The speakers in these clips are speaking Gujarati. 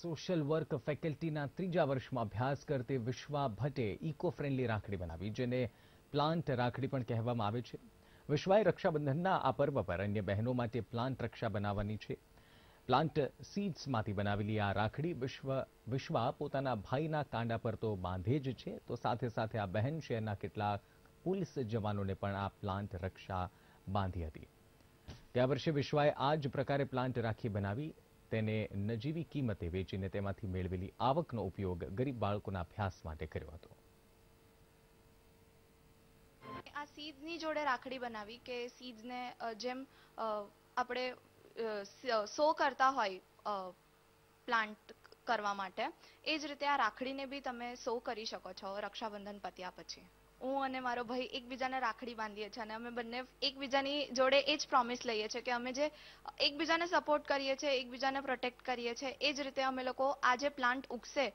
સોશિયલ વર્ક ફેકલ્ટીના ત્રીજા વર્ષમાં અભ્યાસ કરતી વિશ્વા ભટ્ટે ઇકો ફ્રેન્ડલી રાખડી બનાવી જેને પ્લાન્ટ રાખડી પણ કહેવામાં આવે છે વિશ્વાએ રક્ષાબંધનના આ પર્વ પર અન્ય બહેનો માટે પ્લાન્ટ રક્ષા બનાવવાની છે પ્લાન્ટ સીડ્સમાંથી બનાવેલી આ રાખડી વિશ્વ વિશ્વા પોતાના ભાઈના કાંડા પર તો બાંધે જ છે તો સાથે સાથે આ બહેન શહેરના કેટલાક પોલીસ જવાનોને પણ આ પ્લાન્ટ રક્ષા બાંધી હતી ગયા વર્ષે વિશ્વાએ આ જ પ્રકારે પ્લાન્ટ રાખી બનાવી તેને નજીવી કિંમતે વેચીને તેમાંથી મેળવેલી આવકનો ઉપયોગ ગરીબ બાળકોના અભ્યાસ માટે કર્યો હતો આ સીડ્સની જોડે રાખડી બનાવી કે સીડ્સને જેમ આપણે સો કરતા હોય પ્લાન્ટ કરવા માટે એ જ રીતે આ રાખડીને બી તમે સો કરી શકો છો રક્ષાબંધન પત્યા પછી હું અને મારો ભાઈ એકબીજાને રાખડી બાંધીએ છીએ અને અમે બંને એકબીજાની જોડે એ જ પ્રોમિસ લઈએ છીએ કે અમે જે એકબીજાને સપોર્ટ કરીએ છીએ એકબીજાને પ્રોટેક્ટ કરીએ છીએ એ જ રીતે અમે લોકો આ જે પ્લાન્ટ ઉગશે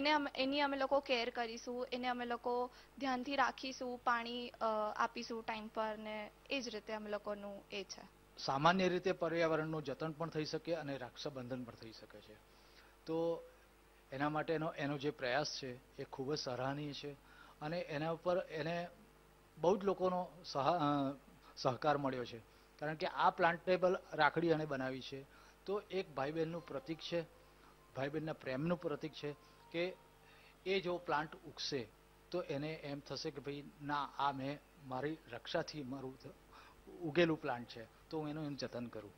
એને એની અમે લોકો કેર કરીશું એને અમે લોકો ધ્યાનથી રાખીશું પાણી આપીશું ટાઈમ પર ને એ જ રીતે અમે લોકોનું એ છે સામાન્ય રીતે પર્યાવરણનું જતન પણ થઈ શકે અને રક્ષાબંધન પણ થઈ શકે છે તો એના માટેનો એનો જે પ્રયાસ છે એ ખૂબ જ સરાહનીય છે અને એના ઉપર એને બહુ જ લોકોનો સહકાર મળ્યો છે કારણ કે આ પ્લાન્ટેબલ રાખડી એણે બનાવી છે તો એક ભાઈ બહેનનું પ્રતીક છે ભાઈ બહેનના પ્રેમનું પ્રતિક છે કે એ જો પ્લાન્ટ ઉગશે તો એને એમ થશે કે ભાઈ ના આ મેં મારી રક્ષાથી મારું ઉગેલું પ્લાન્ટ છે તો હું એનું એમ જતન કરું